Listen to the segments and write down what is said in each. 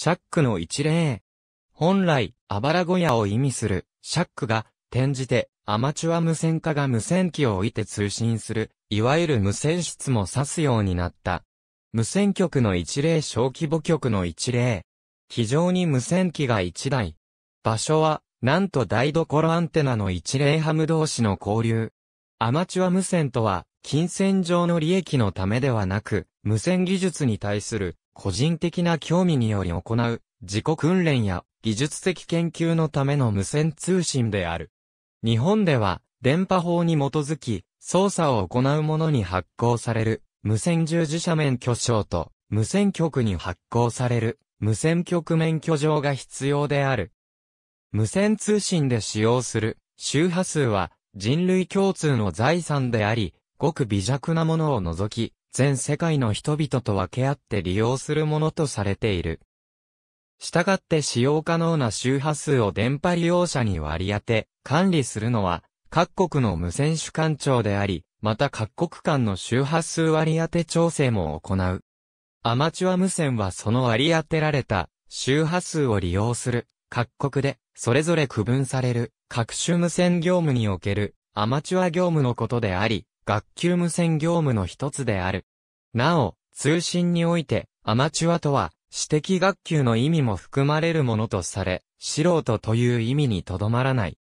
シャックの一例。本来、あばら小屋を意味する、シャックが、転じて、アマチュア無線化が無線機を置いて通信する、いわゆる無線室も指すようになった。無線局の一例小規模局の一例。非常に無線機が一台。場所は、なんと台所アンテナの一例ハム同士の交流。アマチュア無線とは、金銭上の利益のためではなく、無線技術に対する個人的な興味により行う自己訓練や技術的研究のための無線通信である。日本では電波法に基づき操作を行う者に発行される無線従事者免許証と無線局に発行される無線局免許状が必要である。無線通信で使用する周波数は人類共通の財産であり、ごく微弱なものを除き、全世界の人々と分け合って利用するものとされている。したがって使用可能な周波数を電波利用者に割り当て、管理するのは、各国の無線主管庁であり、また各国間の周波数割り当て調整も行う。アマチュア無線はその割り当てられた周波数を利用する各国でそれぞれ区分される各種無線業務におけるアマチュア業務のことであり、学級無線業務の一つである。なお、通信において、アマチュアとは、私的学級の意味も含まれるものとされ、素人という意味にとどまらない。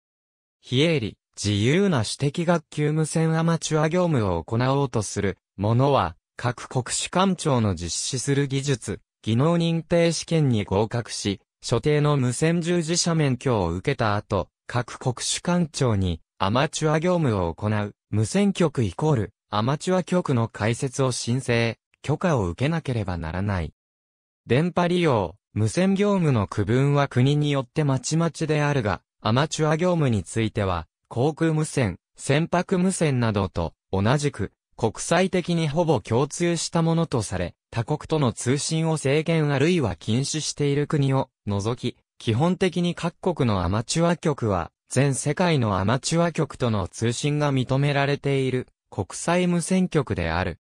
非営利、自由な私的学級無線アマチュア業務を行おうとする、ものは、各国主官庁の実施する技術、技能認定試験に合格し、所定の無線従事者免許を受けた後、各国主官庁にアマチュア業務を行う。無線局イコールアマチュア局の開設を申請、許可を受けなければならない。電波利用、無線業務の区分は国によってまちまちであるが、アマチュア業務については、航空無線、船舶無線などと同じく国際的にほぼ共通したものとされ、他国との通信を制限あるいは禁止している国を除き、基本的に各国のアマチュア局は全世界のアマチュア局との通信が認められている国際無線局である。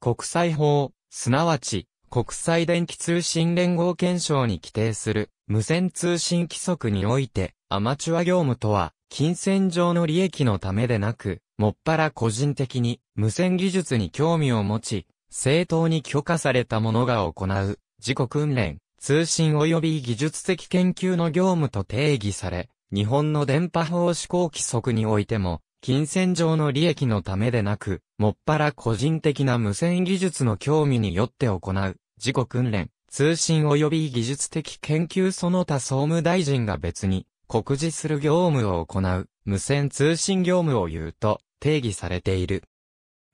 国際法、すなわち国際電気通信連合憲章に規定する無線通信規則においてアマチュア業務とは金銭上の利益のためでなく、もっぱら個人的に無線技術に興味を持ち、正当に許可された者が行う自己訓練、通信及び技術的研究の業務と定義され、日本の電波法施行規則においても、金銭上の利益のためでなく、もっぱら個人的な無線技術の興味によって行う、自己訓練、通信及び技術的研究その他総務大臣が別に、告示する業務を行う、無線通信業務を言うと、定義されている。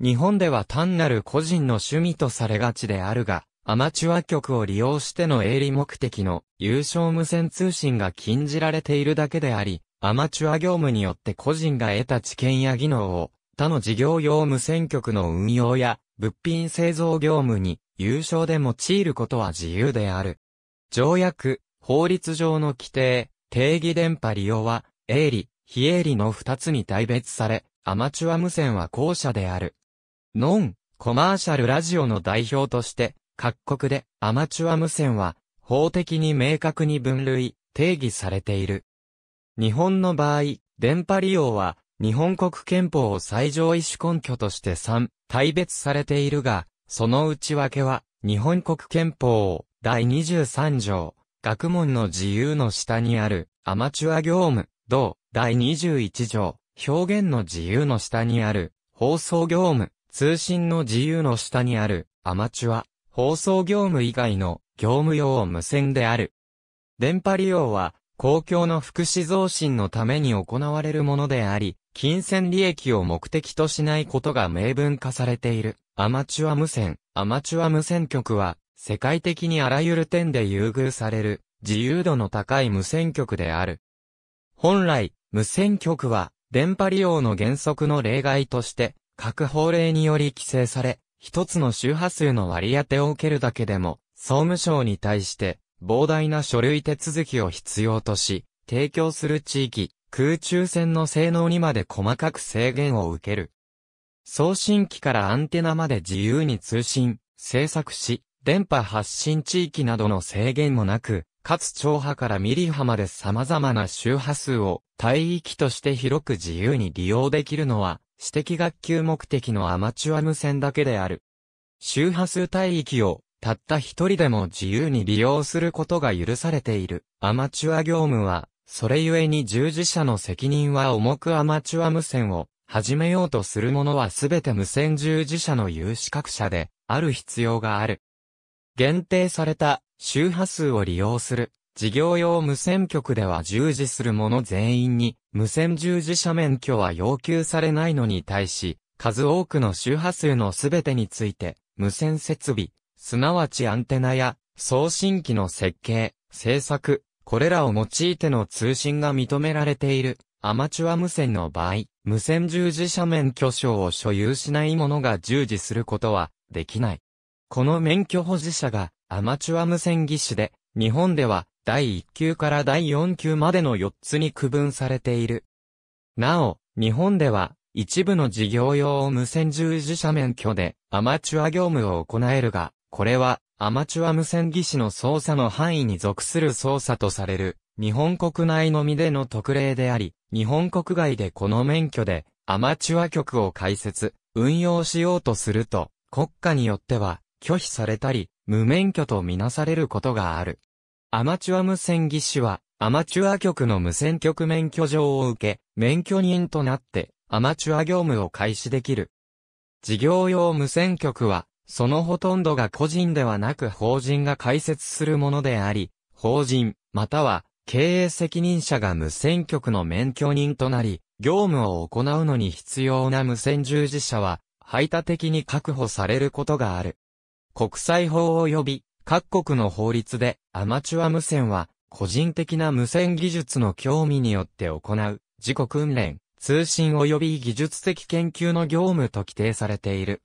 日本では単なる個人の趣味とされがちであるが、アマチュア局を利用しての営利目的の有償無線通信が禁じられているだけであり、アマチュア業務によって個人が得た知見や技能を他の事業用無線局の運用や物品製造業務に有償で用いることは自由である。条約、法律上の規定、定義電波利用は営利、非営利の二つに大別され、アマチュア無線は後者である。ノン、コマーシャルラジオの代表として、各国でアマチュア無線は法的に明確に分類、定義されている。日本の場合、電波利用は日本国憲法を最上位主根拠として3、大別されているが、その内訳は日本国憲法を第23条、学問の自由の下にあるアマチュア業務、同第21条、表現の自由の下にある放送業務、通信の自由の下にあるアマチュア放送業務以外の業務用無線である。電波利用は、公共の福祉増進のために行われるものであり、金銭利益を目的としないことが明文化されている。アマチュア無線、アマチュア無線局は、世界的にあらゆる点で優遇される、自由度の高い無線局である。本来、無線局は、電波利用の原則の例外として、各法令により規制され、一つの周波数の割り当てを受けるだけでも、総務省に対して、膨大な書類手続きを必要とし、提供する地域、空中線の性能にまで細かく制限を受ける。送信機からアンテナまで自由に通信、制作し、電波発信地域などの制限もなく、かつ超波からミリ波まで様々な周波数を帯域として広く自由に利用できるのは、私的学級目的のアマチュア無線だけである。周波数帯域をたった一人でも自由に利用することが許されているアマチュア業務は、それゆえに従事者の責任は重くアマチュア無線を始めようとする者はすべて無線従事者の有資格者である必要がある。限定された周波数を利用する事業用無線局では従事する者全員に無線従事者免許は要求されないのに対し、数多くの周波数のすべてについて、無線設備、すなわちアンテナや送信機の設計、制作、これらを用いての通信が認められている。アマチュア無線の場合、無線従事者免許証を所有しない者が従事することはできない。この免許保持者がアマチュア無線技師で、日本では第1級から第4級までの4つに区分されている。なお、日本では、一部の事業用無線従事者免許でアマチュア業務を行えるが、これはアマチュア無線技師の操作の範囲に属する操作とされる日本国内のみでの特例であり、日本国外でこの免許でアマチュア局を開設、運用しようとすると国家によっては拒否されたり無免許とみなされることがある。アマチュア無線技師は、アマチュア局の無線局免許状を受け、免許人となって、アマチュア業務を開始できる。事業用無線局は、そのほとんどが個人ではなく法人が開設するものであり、法人、または経営責任者が無線局の免許人となり、業務を行うのに必要な無線従事者は、排他的に確保されることがある。国際法及び各国の法律でアマチュア無線は個人的な無線技術の興味によって行う自己訓練、通信及び技術的研究の業務と規定されている。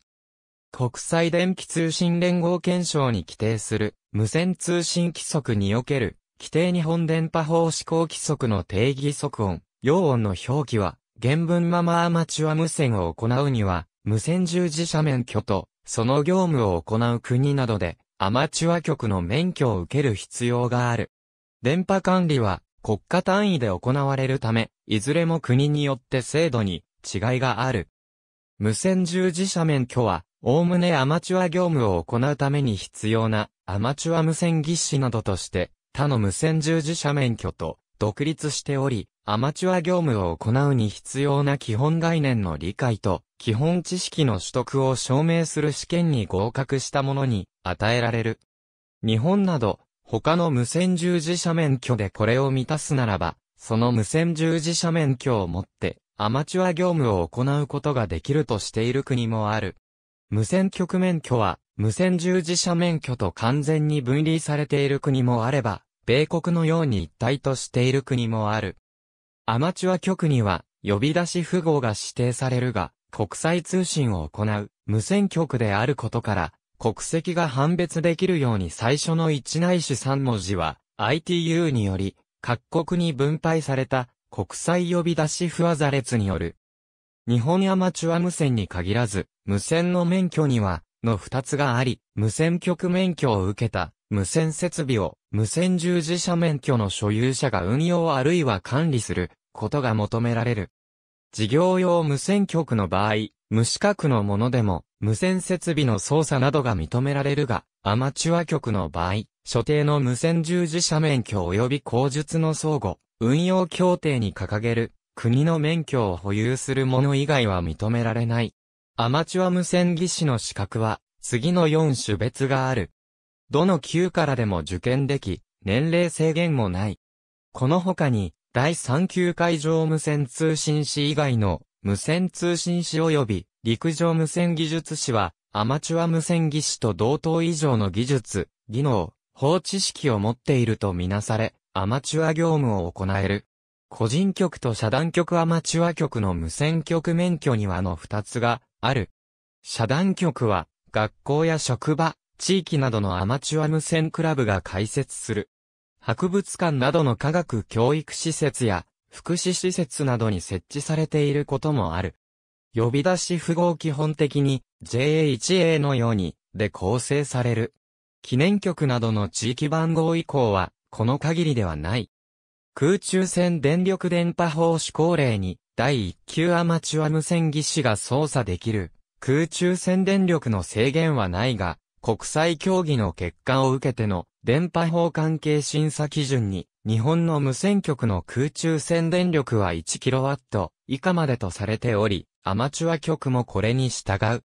国際電気通信連合憲章に規定する無線通信規則における規定日本電波法施行規則の定義即音、要音の表記は原文ままアマチュア無線を行うには無線従事者免許とその業務を行う国などでアマチュア局の免許を受ける必要がある。電波管理は国家単位で行われるため、いずれも国によって制度に違いがある。無線従事者免許は、おおむねアマチュア業務を行うために必要なアマチュア無線技師などとして他の無線従事者免許と独立しており、アマチュア業務を行うに必要な基本概念の理解と基本知識の取得を証明する試験に合格したものに与えられる。日本など、他の無線従事者免許でこれを満たすならば、その無線従事者免許を持って、アマチュア業務を行うことができるとしている国もある。無線局免許は、無線従事者免許と完全に分離されている国もあれば、米国のように一体としている国もある。アマチュア局には、呼び出し符号が指定されるが、国際通信を行う無線局であることから、国籍が判別できるように最初の一内種3文字は ITU により各国に分配された国際呼び出し不和座列による。日本アマチュア無線に限らず、無線の免許には、の二つがあり、無線局免許を受けた、無線設備を、無線従事者免許の所有者が運用あるいは管理する、ことが求められる。事業用無線局の場合、無資格のものでも、無線設備の操作などが認められるが、アマチュア局の場合、所定の無線従事者免許及び口述の相互、運用協定に掲げる、国の免許を保有する者以外は認められない。アマチュア無線技師の資格は、次の4種別がある。どの級からでも受験でき、年齢制限もない。この他に、第3級会場無線通信士以外の無線通信士及び陸上無線技術士は、アマチュア無線技師と同等以上の技術、技能、法知識を持っているとみなされ、アマチュア業務を行える。個人局と遮断局アマチュア局の無線局免許にはの二つがある。遮断局は学校や職場、地域などのアマチュア無線クラブが開設する。博物館などの科学教育施設や福祉施設などに設置されていることもある。呼び出し符号基本的に JA1A のようにで構成される。記念局などの地域番号以降はこの限りではない。空中戦電力電波法施行令に第1級アマチュア無線技師が操作できる空中戦電力の制限はないが国際協議の結果を受けての電波法関係審査基準に日本の無線局の空中宣伝力は 1kW 以下までとされており、アマチュア局もこれに従う。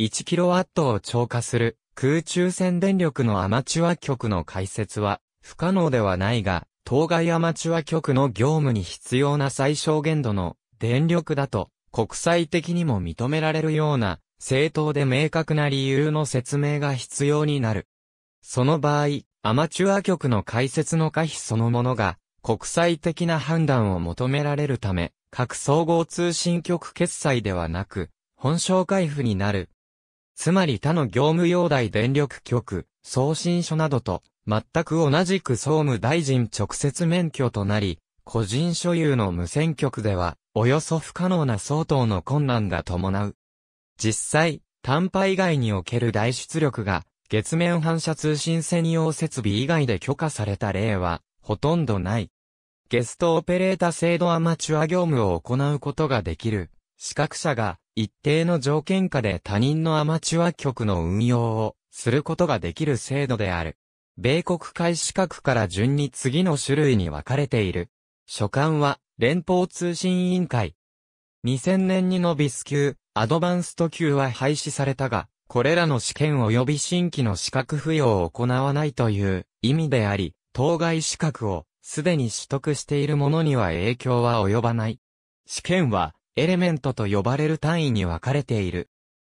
1kW を超過する空中宣伝力のアマチュア局の開設は不可能ではないが、当該アマチュア局の業務に必要な最小限度の電力だと国際的にも認められるような正当で明確な理由の説明が必要になる。その場合、アマチュア局の開設の可否そのものが、国際的な判断を求められるため、各総合通信局決済ではなく、本省開付になる。つまり他の業務用代電力局、送信所などと、全く同じく総務大臣直接免許となり、個人所有の無線局では、およそ不可能な相当の困難が伴う。実際、短波以外における代出力が、月面反射通信専用設備以外で許可された例は、ほとんどない。ゲストオペレータ制度アマチュア業務を行うことができる。資格者が一定の条件下で他人のアマチュア局の運用をすることができる制度である。米国会資格から順に次の種類に分かれている。所管は連邦通信委員会。2000年にノビス級、アドバンスト級は廃止されたが、これらの試験及び新規の資格付与を行わないという意味であり、当該資格をすでに取得している者には影響は及ばない。試験はエレメントと呼ばれる単位に分かれている。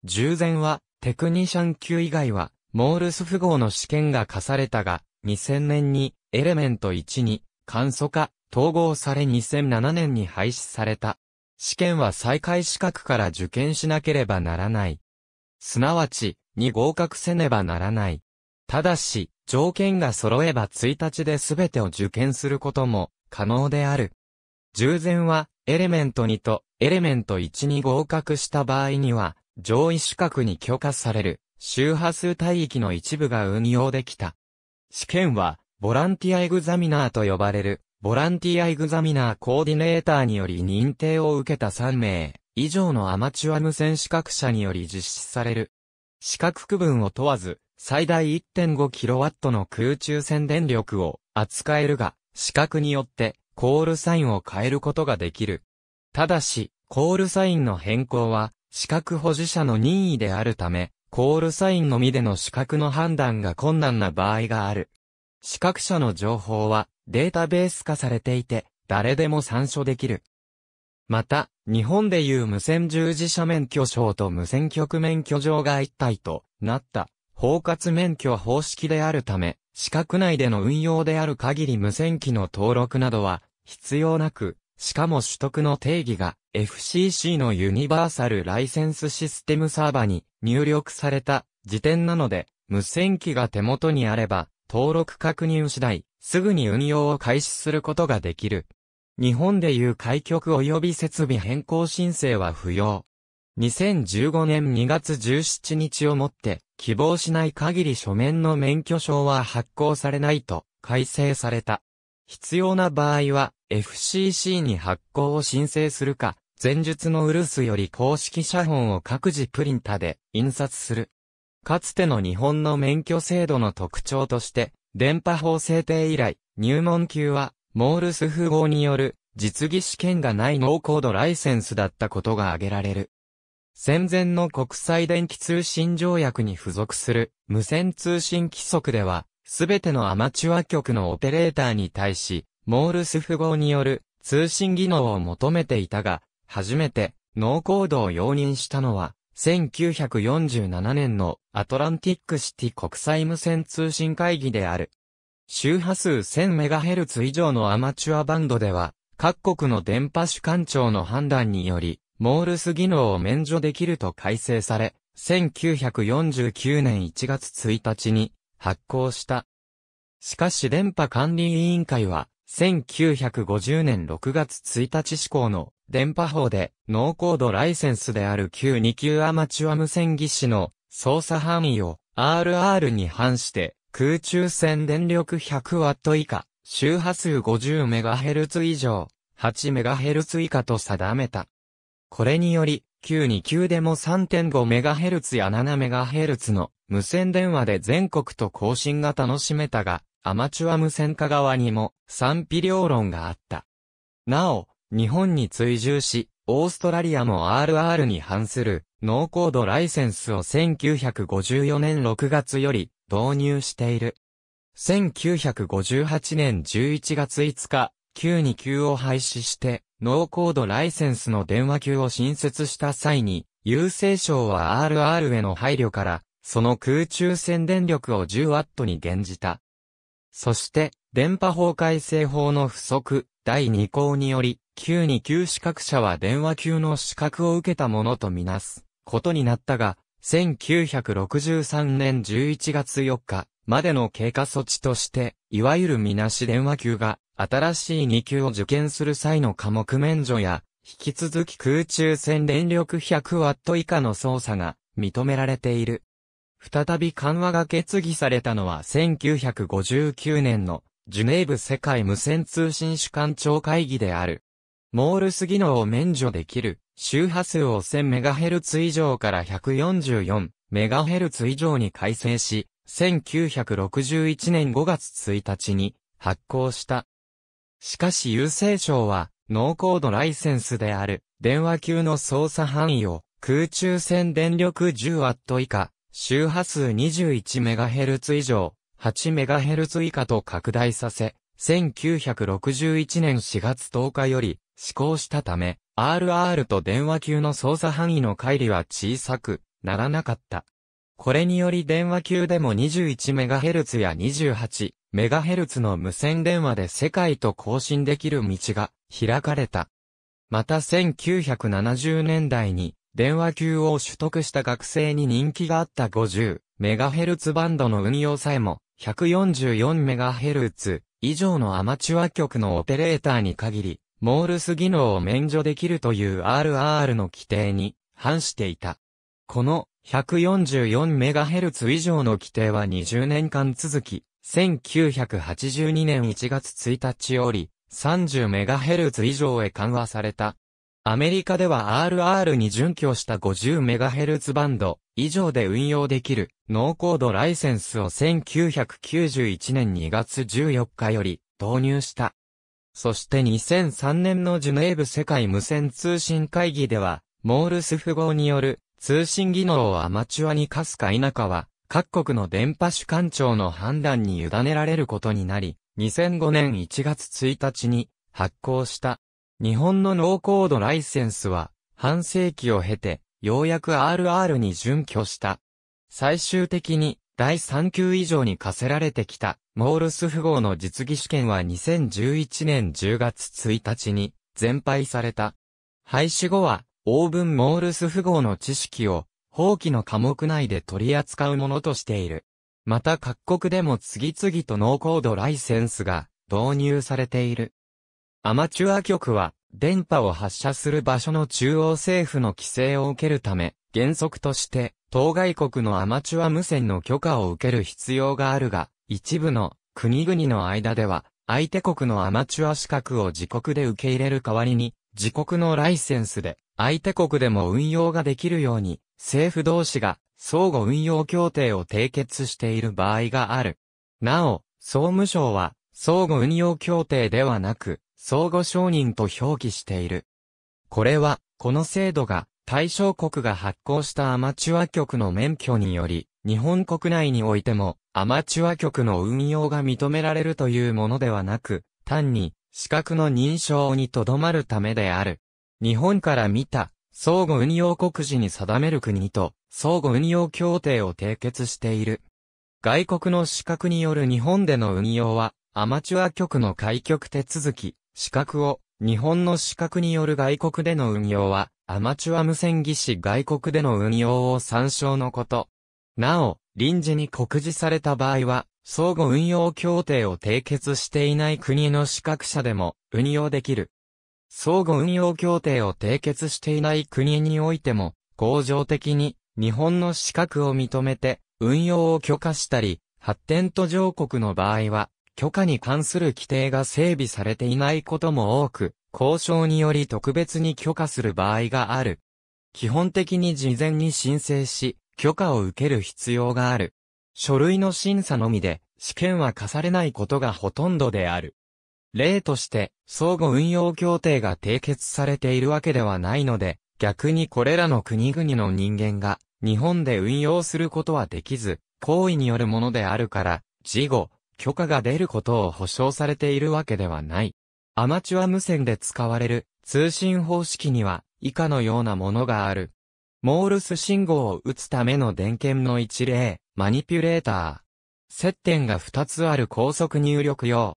従前はテクニシャン級以外はモールス符号の試験が課されたが、2000年にエレメント1に簡素化、統合され2007年に廃止された。試験は再開資格から受験しなければならない。すなわち、に合格せねばならない。ただし、条件が揃えば1日で全てを受験することも可能である。従前は、エレメント2とエレメント1に合格した場合には、上位資格に許可される周波数帯域の一部が運用できた。試験は、ボランティアエグザミナーと呼ばれる、ボランティアエグザミナーコーディネーターにより認定を受けた3名、以上のアマチュア無線資格者により実施される。資格区分を問わず、最大 1.5kW の空中線電力を扱えるが、資格によってコールサインを変えることができる。ただし、コールサインの変更は、資格保持者の任意であるため、コールサインのみでの資格の判断が困難な場合がある。資格者の情報はデータベース化されていて、誰でも参照できる。また、日本でいう無線従事者免許証と無線局免許証が一体となった包括免許方式であるため、資格内での運用である限り無線機の登録などは必要なく、しかも取得の定義が FCC のユニバーサルライセンスシステムサーバに入力された時点なので、無線機が手元にあれば、登録確認次第、すぐに運用を開始することができる。日本でいう開局及び設備変更申請は不要。2015年2月17日をもって、希望しない限り書面の免許証は発行されないと改正された。必要な場合は FCC に発行を申請するか、前述のウルスより公式写本を各自プリンタで印刷する。かつての日本の免許制度の特徴として、電波法制定以来、入門級はモールス符号による実技試験がないノーコードライセンスだったことが挙げられる。戦前の国際電気通信条約に付属する無線通信規則では、すべてのアマチュア局のオペレーターに対し、モールス符号による通信技能を求めていたが、初めてノーコードを容認したのは、1947年のアトランティックシティ国際無線通信会議である。周波数 1000MHz 以上のアマチュアバンドでは、各国の電波主管庁の判断により、モールス技能を免除できると改正され、1949年1月1日に発行した。しかし電波管理委員会は、1950年6月1日施行の電波法で、ノーコードライセンスである級2級アマチュア無線技師の操作範囲を RR に反して空中線電力 100W 以下、周波数 50MHz 以上、8MHz 以下と定めた。これにより、9 2 9でも 3.5MHz や 7MHz の無線電話で全国と更新が楽しめたが、アマチュア無線化側にも賛否両論があった。なお、日本に追従し、オーストラリアも RR に反するノーコードライセンスを1954年6月より導入している。1958年11月5日、q 2 9級を廃止して、ノーコードライセンスの電話級を新設した際に、郵政省は RR への配慮から、その空中宣伝力を 10W に減じた。そして、電波法改正法の不足、第2項により、q 2 9資格者は電話級の資格を受けたものとみなすことになったが、1963年11月4日までの経過措置として、いわゆるみなし電話級が、新しい2級を受験する際の科目免除や、引き続き空中戦電力 100W 以下の操作が認められている。再び緩和が決議されたのは1959年のジュネーブ世界無線通信主管庁会議である。モールス技能を免除できる周波数を 1000MHz 以上から 144MHz 以上に改正し、1961年5月1日に発行した。しかし郵政省は、ノーコードライセンスである、電話級の操作範囲を、空中線電力 10W 以下、周波数 21MHz 以上、8MHz 以下と拡大させ、1961年4月10日より施行したため、RR と電話級の操作範囲の乖離は小さくならなかった。これにより電話級でも 21MHz や 28MHz の無線電話で世界と交信できる道が開かれた。また1970年代に電話級を取得した学生に人気があった50メガヘルツバンドの運用さえも144メガヘルツ以上のアマチュア局のオペレーターに限りモールス技能を免除できるという RR の規定に反していた。この 144MHz 以上の規定は20年間続き、1982年1月1日より 30MHz 以上へ緩和された。アメリカでは RR に準拠した 50MHz バンド以上で運用できるノーコードライセンスを1991年2月14日より導入した。そして2003年のジュネーブ世界無線通信会議では、モールス符号による通信技能をアマチュアに課すか否かは、各国の電波主管庁の判断に委ねられることになり、2005年1月1日に発行した。日本のノーコードライセンスは、半世紀を経て、ようやく RR に準拠した。最終的に、第3級以上に課せられてきた、モールス符号の実技試験は2011年10月1日に、全廃された。廃止後は、オーブンモールス符号の知識を、法規の科目内で取り扱うものとしている。また各国でも次々とノーコードライセンスが導入されている。アマチュア局は電波を発射する場所の中央政府の規制を受けるため、原則として当該国のアマチュア無線の許可を受ける必要があるが、一部の国々の間では、相手国のアマチュア資格を自国で受け入れる代わりに、自国のライセンスで、相手国でも運用ができるように、政府同士が相互運用協定を締結している場合がある。なお、総務省は、相互運用協定ではなく、相互承認と表記している。これは、この制度が、対象国が発行したアマチュア局の免許により、日本国内においても、アマチュア局の運用が認められるというものではなく、単に、資格の認証にとどまるためである。日本から見た、相互運用国時に定める国と、相互運用協定を締結している。外国の資格による日本での運用は、アマチュア局の開局手続き、資格を、日本の資格による外国での運用は、アマチュア無線技師外国での運用を参照のこと。なお、臨時に告示された場合は、相互運用協定を締結していない国の資格者でも運用できる。相互運用協定を締結していない国においても、恒常的に日本の資格を認めて運用を許可したり、発展途上国の場合は許可に関する規定が整備されていないことも多く、交渉により特別に許可する場合がある。基本的に事前に申請し、許可を受ける必要がある。書類の審査のみで、試験は課されないことがほとんどである。例として、相互運用協定が締結されているわけではないので、逆にこれらの国々の人間が、日本で運用することはできず、行為によるものであるから、事後、許可が出ることを保証されているわけではない。アマチュア無線で使われる通信方式には以下のようなものがある。モールス信号を打つための電源の一例、マニピュレーター。接点が2つある高速入力用。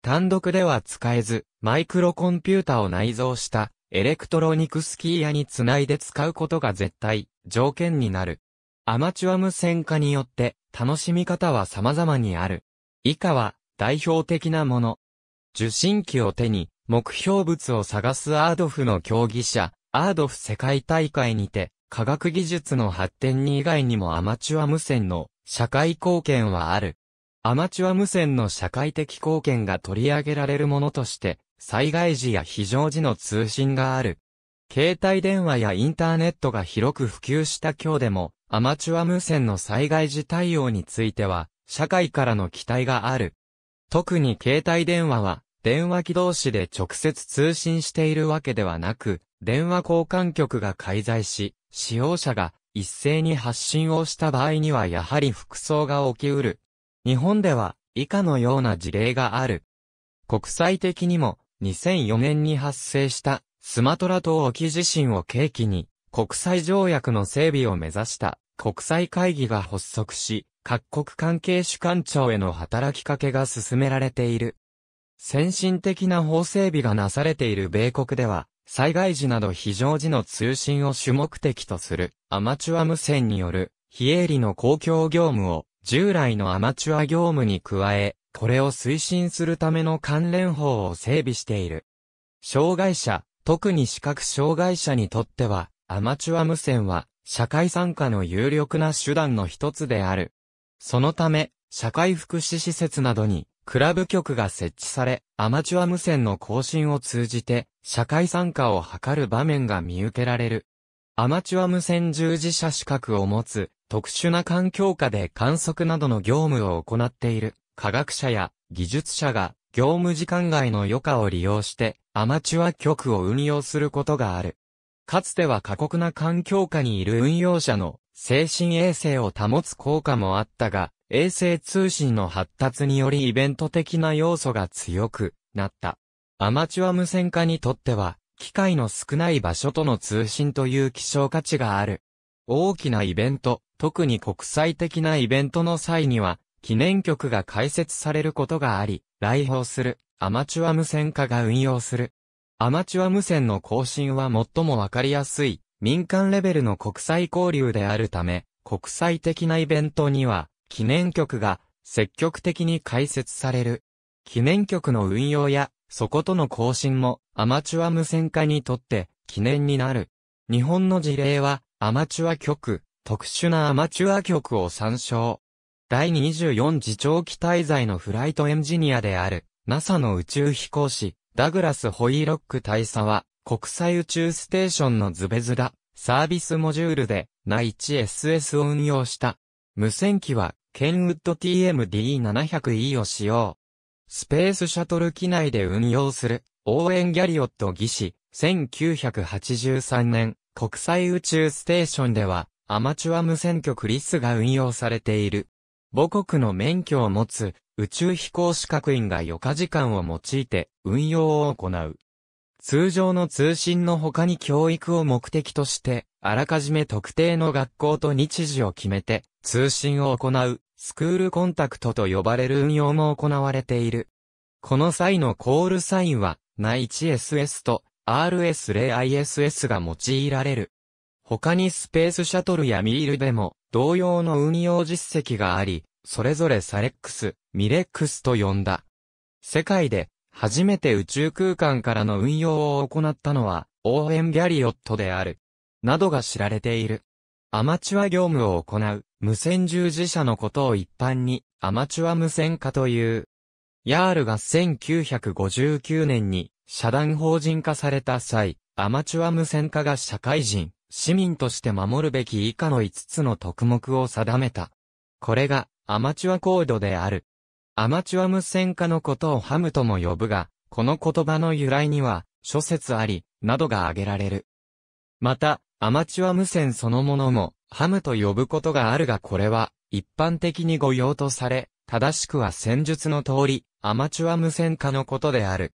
単独では使えず、マイクロコンピュータを内蔵したエレクトロニクスキーヤにつないで使うことが絶対条件になる。アマチュア無線化によって楽しみ方は様々にある。以下は、代表的なもの。受信機を手に、目標物を探すアードフの競技者、アードフ世界大会にて、科学技術の発展に以外にもアマチュア無線の社会貢献はある。アマチュア無線の社会的貢献が取り上げられるものとして、災害時や非常時の通信がある。携帯電話やインターネットが広く普及した今日でも、アマチュア無線の災害時対応については、社会からの期待がある。特に携帯電話は、電話機同士で直接通信しているわけではなく、電話交換局が介在し、使用者が一斉に発信をした場合にはやはり服装が起きうる。日本では以下のような事例がある。国際的にも2004年に発生したスマトラ島沖地震を契機に国際条約の整備を目指した国際会議が発足し、各国関係主管庁への働きかけが進められている。先進的な法整備がなされている米国では、災害時など非常時の通信を主目的とするアマチュア無線による非営利の公共業務を従来のアマチュア業務に加え、これを推進するための関連法を整備している。障害者、特に視覚障害者にとっては、アマチュア無線は社会参加の有力な手段の一つである。そのため、社会福祉施設などに、クラブ局が設置され、アマチュア無線の更新を通じて、社会参加を図る場面が見受けられる。アマチュア無線従事者資格を持つ、特殊な環境下で観測などの業務を行っている、科学者や技術者が、業務時間外の余暇を利用して、アマチュア局を運用することがある。かつては過酷な環境下にいる運用者の精神衛生を保つ効果もあったが、衛星通信の発達によりイベント的な要素が強くなった。アマチュア無線化にとっては、機械の少ない場所との通信という希少価値がある。大きなイベント、特に国際的なイベントの際には、記念局が開設されることがあり、来訪する、アマチュア無線化が運用する。アマチュア無線の更新は最もわかりやすい民間レベルの国際交流であるため、国際的なイベントには、記念局が積極的に開設される。記念局の運用や、そことの更新も、アマチュア無線化にとって記念になる。日本の事例は、アマチュア局、特殊なアマチュア局を参照。第24次長期滞在のフライトエンジニアである、NASA の宇宙飛行士、ダグラス・ホイーロック大佐は、国際宇宙ステーションのズベズラ、サービスモジュールで、ナ a s s を運用した。無線機は、ケンウッド TMD700E を使用。スペースシャトル機内で運用する、応援ギャリオット技師、1983年、国際宇宙ステーションでは、アマチュア無線局リスが運用されている。母国の免許を持つ、宇宙飛行士学員が余暇時間を用いて運用を行う。通常の通信の他に教育を目的として、あらかじめ特定の学校と日時を決めて、通信を行う、スクールコンタクトと呼ばれる運用も行われている。この際のコールサインは、ナイ1 s s と RS0ISS が用いられる。他にスペースシャトルやミールでも、同様の運用実績があり、それぞれサレックス、ミレックスと呼んだ。世界で初めて宇宙空間からの運用を行ったのは、オーエン・ギャリオットである。などが知られている。アマチュア業務を行う、無線従事者のことを一般に、アマチュア無線化という。ヤールが1959年に、社団法人化された際、アマチュア無線化が社会人、市民として守るべき以下の5つの特目を定めた。これが、アマチュアコードである。アマチュア無線化のことをハムとも呼ぶが、この言葉の由来には、諸説あり、などが挙げられる。また、アマチュア無線そのものも、ハムと呼ぶことがあるがこれは、一般的に誤用とされ、正しくは戦術の通り、アマチュア無線化のことである。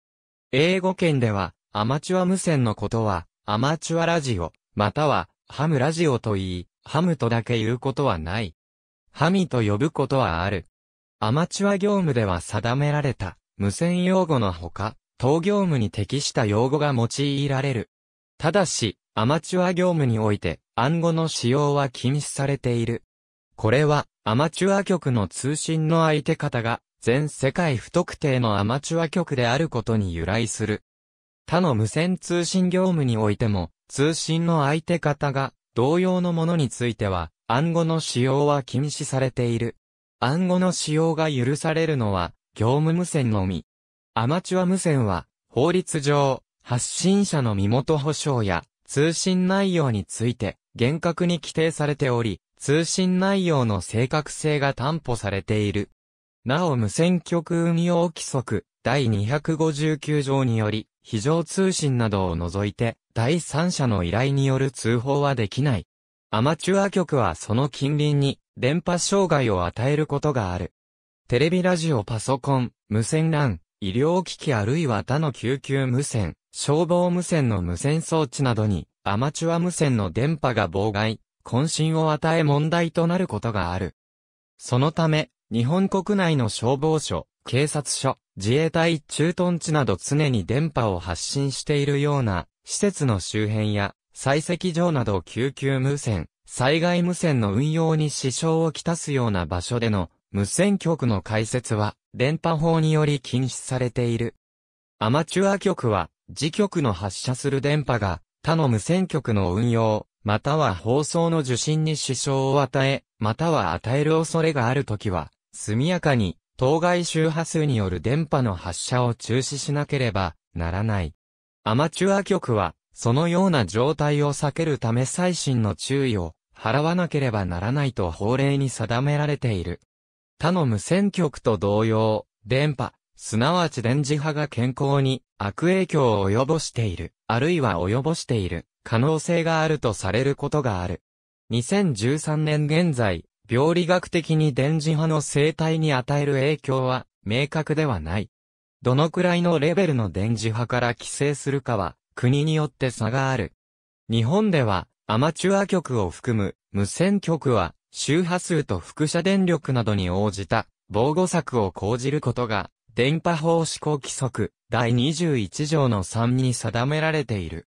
英語圏では、アマチュア無線のことは、アマチュアラジオ、または、ハムラジオと言い、ハムとだけ言うことはない。ハミと呼ぶことはある。アマチュア業務では定められた、無線用語のほか、当業務に適した用語が用いられる。ただし、アマチュア業務において、暗号の使用は禁止されている。これは、アマチュア局の通信の相手方が、全世界不特定のアマチュア局であることに由来する。他の無線通信業務においても、通信の相手方が、同様のものについては、暗号の使用は禁止されている。暗号の使用が許されるのは、業務無線のみ。アマチュア無線は、法律上、発信者の身元保証や通信内容について厳格に規定されており、通信内容の正確性が担保されている。なお無線局運用規則第259条により、非常通信などを除いて、第三者の依頼による通報はできない。アマチュア局はその近隣に電波障害を与えることがある。テレビラジオパソコン、無線 LAN、医療機器あるいは他の救急無線、消防無線の無線装置などにアマチュア無線の電波が妨害、渾身を与え問題となることがある。そのため、日本国内の消防署、警察署、自衛隊駐屯地など常に電波を発信しているような施設の周辺や採石場など救急無線、災害無線の運用に支障をきたすような場所での無線局の開設は電波法により禁止されている。アマチュア局は自局の発射する電波が他の無線局の運用、または放送の受信に支障を与え、または与える恐れがあるときは、速やかに当該周波数による電波の発射を中止しなければならない。アマチュア局はそのような状態を避けるため最新の注意を払わなければならないと法令に定められている。他の無線局と同様、電波、すなわち電磁波が健康に悪影響を及ぼしている、あるいは及ぼしている、可能性があるとされることがある。2013年現在、病理学的に電磁波の生態に与える影響は明確ではない。どのくらいのレベルの電磁波から規制するかは国によって差がある。日本では、アマチュア局を含む無線局は、周波数と副射電力などに応じた防護策を講じることが、電波法施行規則第21条の3に定められている。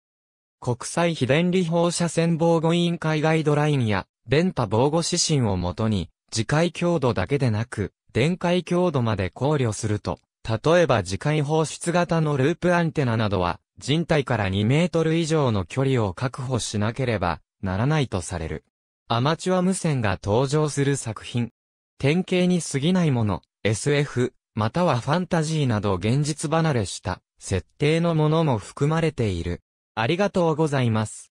国際非電離放射線防護委員会ガイドラインや電波防護指針をもとに、次回強度だけでなく、電解強度まで考慮すると、例えば次回放出型のループアンテナなどは、人体から2メートル以上の距離を確保しなければならないとされる。アマチュア無線が登場する作品。典型に過ぎないもの、SF、またはファンタジーなど現実離れした設定のものも含まれている。ありがとうございます。